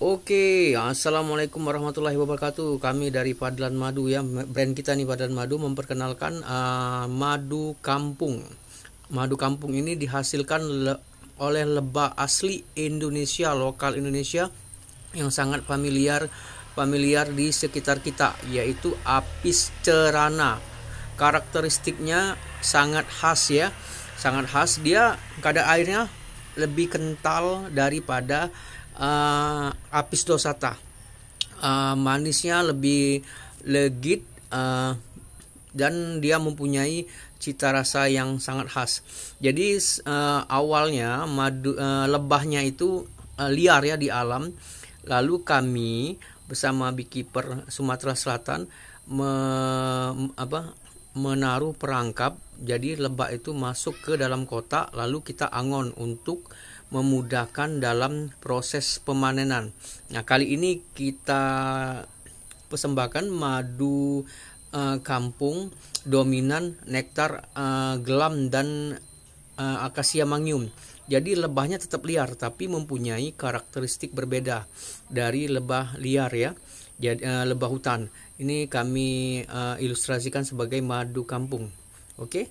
Oke, assalamualaikum warahmatullahi wabarakatuh. Kami dari Padlan Madu ya, brand kita nih Padlan Madu memperkenalkan uh, madu kampung. Madu kampung ini dihasilkan le oleh lebah asli Indonesia, lokal Indonesia yang sangat familiar familiar di sekitar kita, yaitu Apis cerana. Karakteristiknya sangat khas ya, sangat khas. Dia kadar airnya lebih kental daripada uh, apis dosata uh, eh, manisnya lebih legit uh, dan dia mempunyai cita rasa yang sangat khas jadi uh, awalnya madu uh, lebahnya itu uh, liar ya di alam lalu kami bersama beekeeper Sumatera Selatan me, apa, menaruh perangkap jadi lebah itu masuk ke dalam kotak lalu kita angon untuk memudahkan dalam proses pemanenan. Nah, kali ini kita persembahkan madu uh, kampung dominan nektar uh, gelam dan uh, akasia mangium. Jadi lebahnya tetap liar tapi mempunyai karakteristik berbeda dari lebah liar ya. Jadi uh, lebah hutan. Ini kami uh, ilustrasikan sebagai madu kampung. Oke. Okay?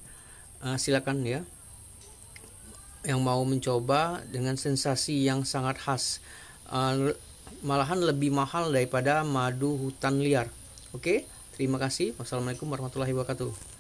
Uh, silakan ya yang mau mencoba dengan sensasi yang sangat khas eh, malahan lebih mahal daripada madu hutan liar oke terima kasih wassalamualaikum warahmatullahi wabarakatuh